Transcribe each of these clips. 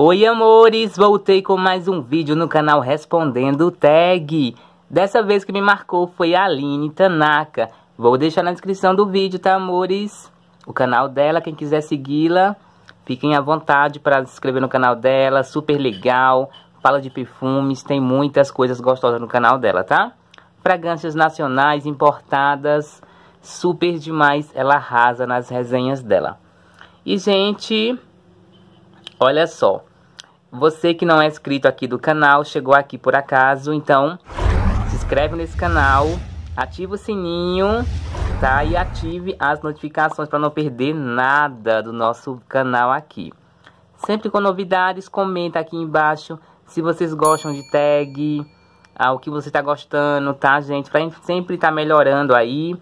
Oi amores, voltei com mais um vídeo no canal Respondendo Tag. Dessa vez que me marcou foi a Aline Tanaka. Vou deixar na descrição do vídeo, tá amores? O canal dela, quem quiser segui-la, fiquem à vontade para se inscrever no canal dela, super legal. Fala de perfumes, tem muitas coisas gostosas no canal dela, tá? Fragrâncias nacionais, importadas, super demais, ela arrasa nas resenhas dela. E gente, olha só, você que não é inscrito aqui do canal, chegou aqui por acaso, então se inscreve nesse canal, ativa o sininho, tá? E ative as notificações para não perder nada do nosso canal aqui. Sempre com novidades, comenta aqui embaixo se vocês gostam de tag, ah, o que você tá gostando, tá, gente? Pra gente sempre estar tá melhorando aí.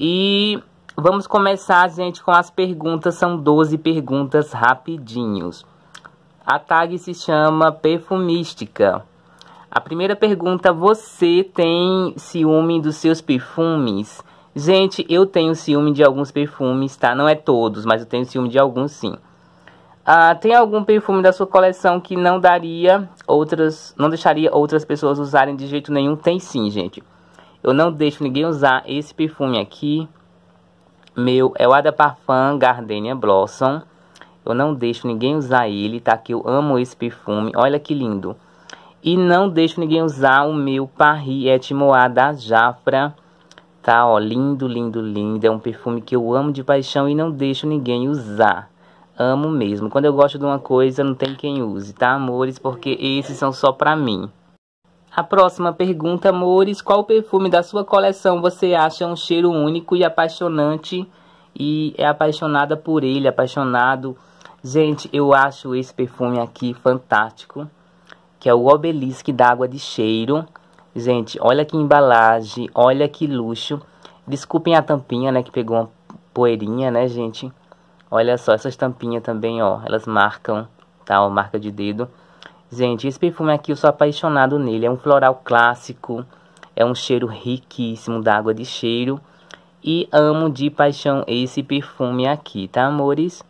E vamos começar, gente, com as perguntas. São 12 perguntas rapidinhos. A tag se chama Perfumística. A primeira pergunta: Você tem ciúme dos seus perfumes? Gente, eu tenho ciúme de alguns perfumes, tá? Não é todos, mas eu tenho ciúme de alguns sim. Ah, tem algum perfume da sua coleção que não daria outras, não deixaria outras pessoas usarem de jeito nenhum? Tem sim, gente. Eu não deixo ninguém usar esse perfume aqui. Meu é o Ada Parfum Gardenia Blossom. Eu não deixo ninguém usar ele, tá? Que eu amo esse perfume. Olha que lindo. E não deixo ninguém usar o meu Paris Etimoá da Jafra. Tá, ó, lindo, lindo, lindo. É um perfume que eu amo de paixão e não deixo ninguém usar. Amo mesmo. Quando eu gosto de uma coisa, não tem quem use, tá, amores? Porque esses são só pra mim. A próxima pergunta, amores, qual perfume da sua coleção você acha um cheiro único e apaixonante e é apaixonada por ele, apaixonado Gente, eu acho esse perfume aqui fantástico, que é o Obelisque d'água de cheiro. Gente, olha que embalagem, olha que luxo. Desculpem a tampinha, né, que pegou uma poeirinha, né, gente? Olha só, essas tampinhas também, ó, elas marcam, tá, ó, marca de dedo. Gente, esse perfume aqui eu sou apaixonado nele, é um floral clássico, é um cheiro riquíssimo d'água de cheiro. E amo de paixão esse perfume aqui, tá, amores?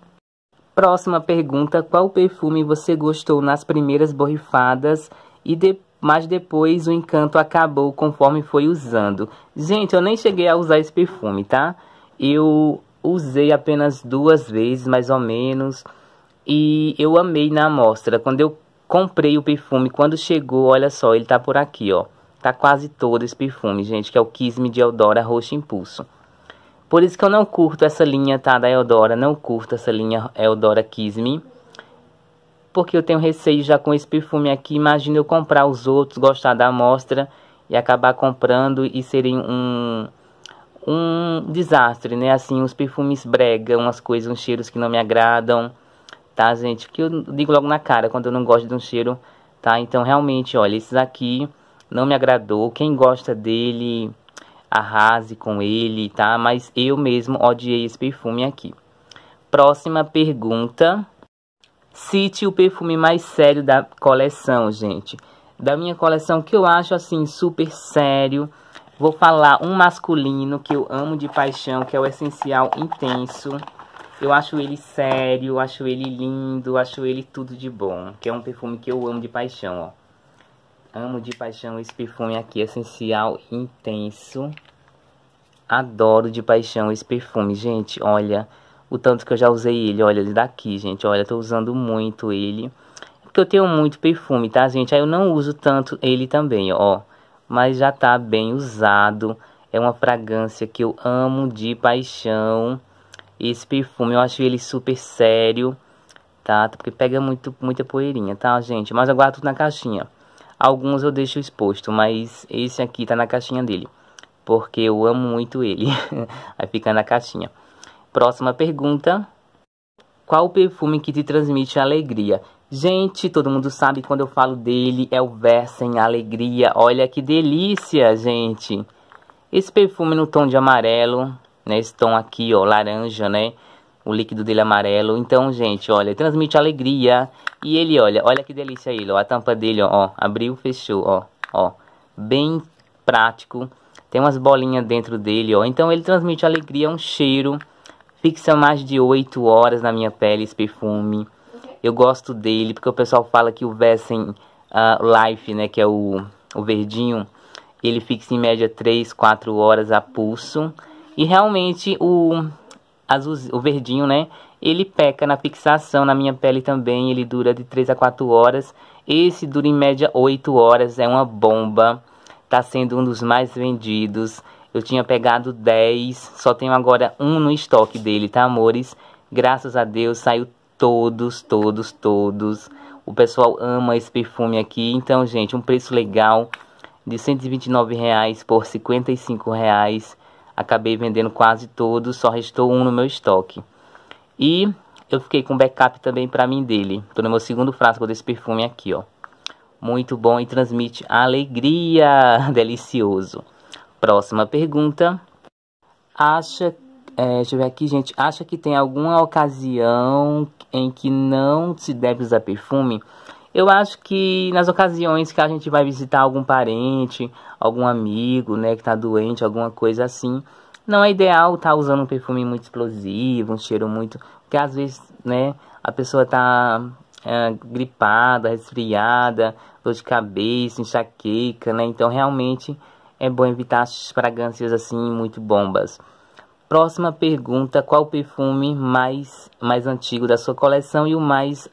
Próxima pergunta: qual perfume você gostou nas primeiras borrifadas e mas depois o encanto acabou conforme foi usando. Gente, eu nem cheguei a usar esse perfume, tá? Eu usei apenas duas vezes, mais ou menos, e eu amei na amostra. Quando eu comprei o perfume, quando chegou, olha só, ele tá por aqui, ó. Tá quase todo esse perfume, gente, que é o Kiss Me de Eldora Roxo Impulso. Por isso que eu não curto essa linha, tá, da Eldora. Não curto essa linha Eldora Kiss Me. Porque eu tenho receio já com esse perfume aqui. Imagina eu comprar os outros, gostar da amostra e acabar comprando e serem um, um desastre, né? Assim, os perfumes brega, umas coisas, uns cheiros que não me agradam, tá, gente? Que eu digo logo na cara quando eu não gosto de um cheiro, tá? Então, realmente, olha, esses aqui não me agradou. Quem gosta dele arrase com ele, tá? Mas eu mesmo odiei esse perfume aqui. Próxima pergunta. Cite o perfume mais sério da coleção, gente. Da minha coleção, que eu acho, assim, super sério. Vou falar um masculino que eu amo de paixão, que é o Essencial Intenso. Eu acho ele sério, acho ele lindo, acho ele tudo de bom. Que é um perfume que eu amo de paixão, ó. Amo de paixão esse perfume aqui, essencial intenso. Adoro de paixão esse perfume, gente. Olha o tanto que eu já usei ele. Olha ele daqui, gente. Olha, tô usando muito ele. Porque eu tenho muito perfume, tá, gente? Aí eu não uso tanto ele também, ó. Mas já tá bem usado. É uma fragrância que eu amo de paixão. Esse perfume, eu acho ele super sério, tá? Porque pega muito, muita poeirinha, tá, gente? Mas eu guardo tudo na caixinha. Alguns eu deixo exposto, mas esse aqui tá na caixinha dele, porque eu amo muito ele. Aí fica na caixinha. Próxima pergunta. Qual o perfume que te transmite alegria? Gente, todo mundo sabe quando eu falo dele é o Versen Alegria. Olha que delícia, gente. Esse perfume no tom de amarelo, nesse né? Esse tom aqui, ó, laranja, né? o líquido dele amarelo. Então, gente, olha, transmite alegria. E ele, olha, olha que delícia ele, ó, a tampa dele, ó, ó abriu, fechou, ó, ó, bem prático. Tem umas bolinhas dentro dele, ó. Então ele transmite alegria, um cheiro. Fixa mais de 8 horas na minha pele esse perfume. Eu gosto dele porque o pessoal fala que o Vessen uh, Life, né, que é o, o verdinho, ele fixa em média 3, 4 horas a pulso. E realmente o azul, o verdinho, né? Ele peca na fixação na minha pele também, ele dura de 3 a 4 horas. Esse dura em média 8 horas, é uma bomba. Tá sendo um dos mais vendidos. Eu tinha pegado 10, só tenho agora um no estoque dele, tá, amores? Graças a Deus saiu todos, todos, todos. O pessoal ama esse perfume aqui. Então, gente, um preço legal de R$129,00 reais por R$55,00. reais. Acabei vendendo quase todos, só restou um no meu estoque. E eu fiquei com backup também para mim dele. Tô no meu segundo frasco desse perfume aqui, ó. Muito bom e transmite alegria. Delicioso. Próxima pergunta. Acha é, deixa eu ver aqui, gente. Acha que tem alguma ocasião em que não se deve usar perfume? Eu acho que nas ocasiões que a gente vai visitar algum parente, algum amigo, né, que tá doente, alguma coisa assim, não é ideal estar tá usando um perfume muito explosivo, um cheiro muito, porque às vezes, né, a pessoa tá é, gripada, resfriada, dor de cabeça, enxaqueca, né? Então realmente é bom evitar as fragrâncias assim muito bombas. Próxima pergunta: qual o perfume mais mais antigo da sua coleção e o mais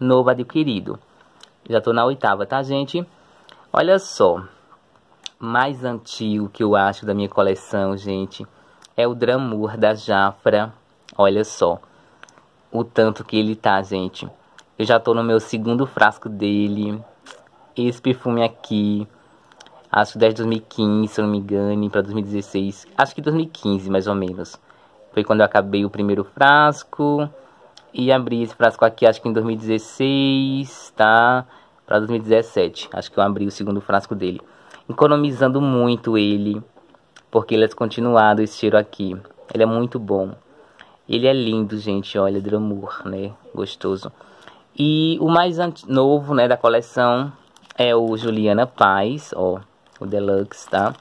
novo adquirido. Já estou na oitava, tá, gente? Olha só. Mais antigo que eu acho da minha coleção, gente, é o Dramur da Jafra. Olha só o tanto que ele tá, gente. Eu já tô no meu segundo frasco dele. Esse perfume aqui, acho que desde 2015, se eu não me engano, para 2016. Acho que 2015, mais ou menos. Foi quando eu acabei o primeiro frasco e abri esse frasco aqui, acho que em 2016, tá? Para 2017, acho que eu abri o segundo frasco dele. Economizando muito ele, porque ele é descontinuado esse cheiro aqui. Ele é muito bom. Ele é lindo, gente, olha, Dramur, né? Gostoso. E o mais novo, né, da coleção é o Juliana Paz, ó, o Deluxe, tá?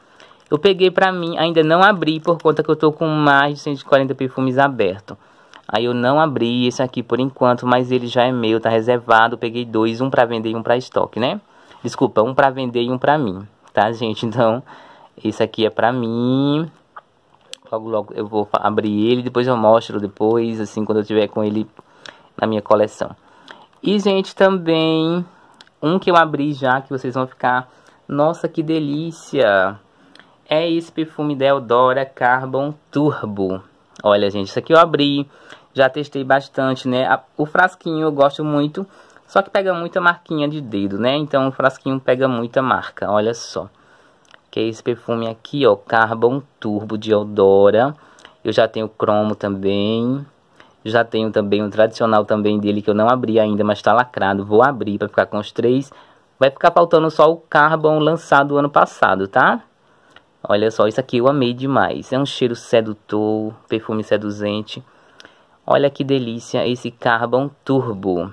Eu peguei pra mim, ainda não abri por conta que eu tô com mais de 140 perfumes abertos. Aí eu não abri esse aqui por enquanto, mas ele já é meu, tá reservado. Peguei dois, um para vender e um para estoque, né? Desculpa, um para vender e um para mim, tá, gente? Então, esse aqui é para mim. Logo, logo eu vou abrir ele, depois eu mostro depois, assim, quando eu tiver com ele na minha coleção. E, gente, também um que eu abri já, que vocês vão ficar... Nossa, que delícia! É esse perfume da Eldora Carbon Turbo. Olha, gente, isso aqui eu abri, já testei bastante, né? O frasquinho eu gosto muito, só que pega muita marquinha de dedo, né? Então o frasquinho pega muita marca, olha só. Que é esse perfume aqui, ó, Carbon Turbo de Odora. Eu já tenho cromo também. Já tenho também o tradicional também dele, que eu não abri ainda, mas tá lacrado. Vou abrir pra ficar com os três. Vai ficar faltando só o Carbon lançado ano passado, tá? Olha só, isso aqui eu amei demais. É um cheiro sedutor, perfume seduzente. Olha que delícia esse Carbon Turbo.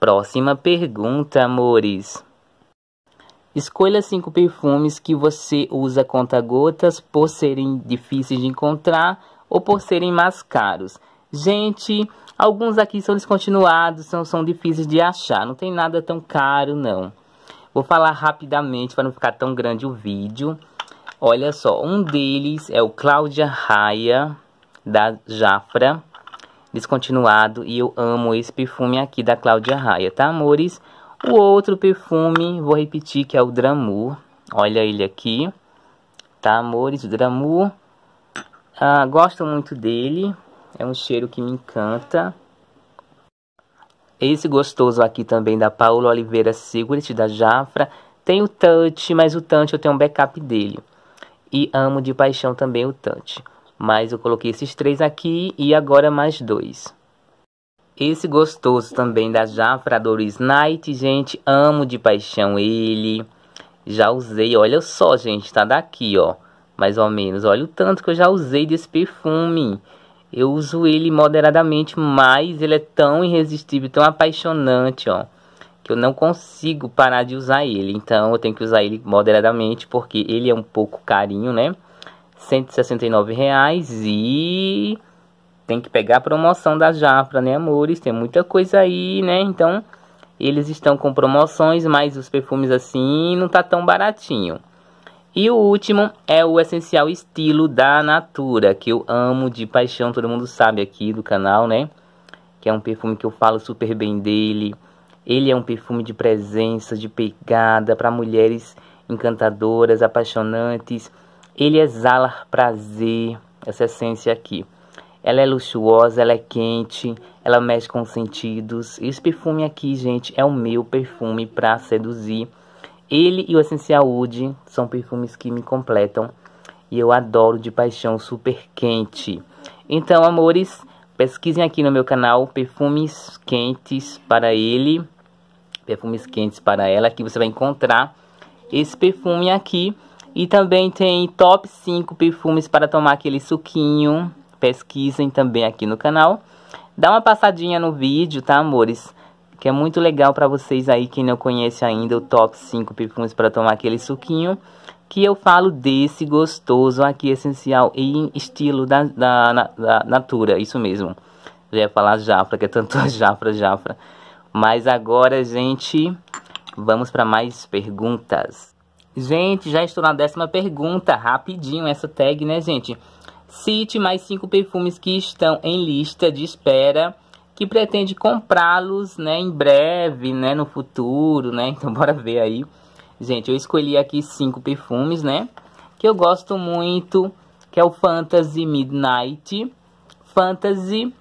Próxima pergunta, amores. Escolha cinco perfumes que você usa conta-gotas por serem difíceis de encontrar ou por serem mais caros. Gente, alguns aqui são descontinuados, são, são difíceis de achar, não tem nada tão caro não. Vou falar rapidamente para não ficar tão grande o vídeo. Olha só, um deles é o Cláudia Raia, da Jafra, descontinuado. E eu amo esse perfume aqui da Cláudia Raia, tá, amores? O outro perfume, vou repetir, que é o Dramu. Olha ele aqui, tá, amores? O Dramu. Ah, gosto muito dele, é um cheiro que me encanta. Esse gostoso aqui também da Paula Oliveira Sigurd, da Jafra. Tem o Touch, mas o Touch eu tenho um backup dele e amo de paixão também o Tante. Mas eu coloquei esses três aqui e agora mais dois. Esse gostoso também da Jafra Doris Knight, gente, amo de paixão ele. Já usei, olha só, gente, tá daqui, ó. Mais ou menos, olha o tanto que eu já usei desse perfume. Eu uso ele moderadamente, mas ele é tão irresistível, tão apaixonante, ó que eu não consigo parar de usar ele. Então eu tenho que usar ele moderadamente porque ele é um pouco carinho, né? R$169,00 e tem que pegar a promoção da Jafra, né, amores? Tem muita coisa aí, né? Então eles estão com promoções, mas os perfumes assim não tá tão baratinho. E o último é o essencial estilo da Natura, que eu amo de paixão, todo mundo sabe aqui do canal, né? Que é um perfume que eu falo super bem dele ele é um perfume de presença, de pegada para mulheres encantadoras, apaixonantes. Ele exala prazer, essa essência aqui. Ela é luxuosa, ela é quente, ela mexe com os sentidos. Esse perfume aqui, gente, é o meu perfume para seduzir. Ele e o Essencial Wood são perfumes que me completam e eu adoro de paixão super quente. Então, amores, Pesquisem aqui no meu canal perfumes quentes para ele, perfumes quentes para ela, que você vai encontrar esse perfume aqui. E também tem top 5 perfumes para tomar aquele suquinho. Pesquisem também aqui no canal. Dá uma passadinha no vídeo, tá, amores? Que é muito legal para vocês aí, quem não conhece ainda, o top 5 perfumes para tomar aquele suquinho que eu falo desse gostoso aqui essencial em estilo da, da, da Natura, isso mesmo. Já ia falar Jafra, que é tanto Jafra, Jafra. Mas agora, gente, vamos para mais perguntas. Gente, já estou na décima pergunta, rapidinho essa tag, né, gente? Cite mais cinco perfumes que estão em lista de espera que pretende comprá-los, né, em breve, né, no futuro, né? Então bora ver aí. Gente, eu escolhi aqui cinco perfumes, né? Que eu gosto muito, que é o Fantasy Midnight, Fantasy,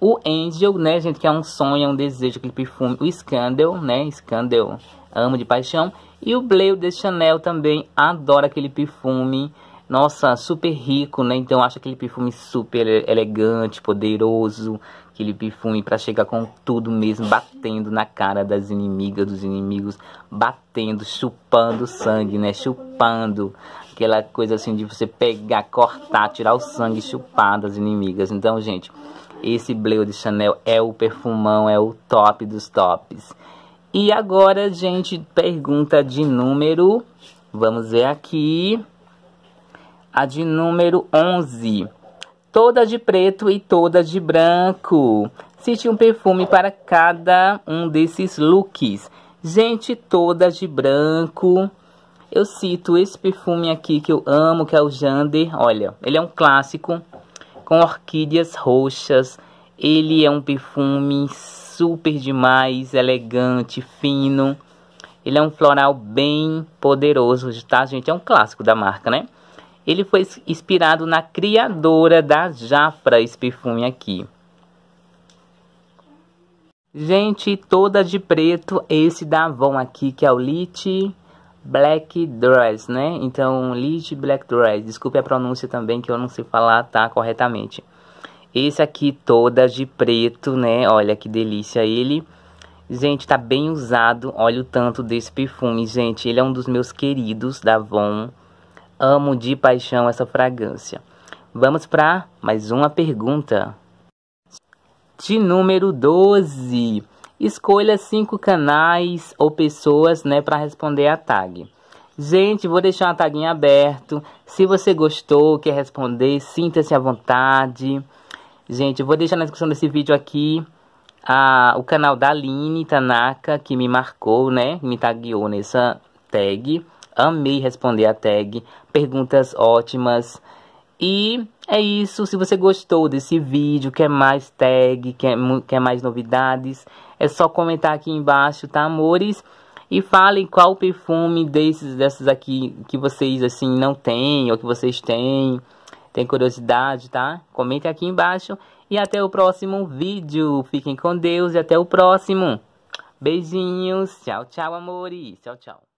o Angel, né, gente? Que é um sonho, é um desejo, aquele perfume. O Scandal, né? Scandal, amo de paixão. E o Bleu de Chanel também, adoro aquele perfume. Nossa, super rico, né? Então, acho aquele perfume super elegante, poderoso, aquele perfume para chegar com tudo mesmo, batendo na cara das inimigas, dos inimigos, batendo, chupando sangue, né? Chupando aquela coisa assim de você pegar, cortar, tirar o sangue, chupar das inimigas. Então, gente, esse Bleu de Chanel é o perfumão, é o top dos tops. E agora, gente, pergunta de número, vamos ver aqui, a de número 11 toda de preto e toda de branco. Cite um perfume para cada um desses looks. Gente, toda de branco. Eu cito esse perfume aqui que eu amo, que é o Jander. Olha, ele é um clássico com orquídeas roxas. Ele é um perfume super demais, elegante, fino. Ele é um floral bem poderoso, tá, gente? É um clássico da marca, né? Ele foi inspirado na criadora da Jafra, esse perfume aqui. Gente, toda de preto, esse da Avon aqui, que é o Lit Black Dress, né? Então, Lit Black Dress, desculpe a pronúncia também, que eu não sei falar, tá, corretamente. Esse aqui, toda de preto, né? Olha que delícia ele. Gente, tá bem usado, olha o tanto desse perfume, gente. Ele é um dos meus queridos da Avon. Amo de paixão essa fragrância. Vamos para mais uma pergunta. De número 12. Escolha cinco canais ou pessoas, né, para responder a tag. Gente, vou deixar a taguinha aberto. Se você gostou, quer responder, sinta-se à vontade. Gente, vou deixar na descrição desse vídeo aqui a, o canal da Aline Tanaka, que me marcou, né? Me tagueou nessa tag. Amei responder a tag. Perguntas ótimas. E é isso. Se você gostou desse vídeo, quer mais tag, quer, quer mais novidades, é só comentar aqui embaixo, tá, amores? E falem qual perfume desses, desses aqui que vocês, assim, não têm ou que vocês têm. Tem curiosidade, tá? Comente aqui embaixo. E até o próximo vídeo. Fiquem com Deus e até o próximo. Beijinhos. Tchau, tchau, amores. Tchau, tchau.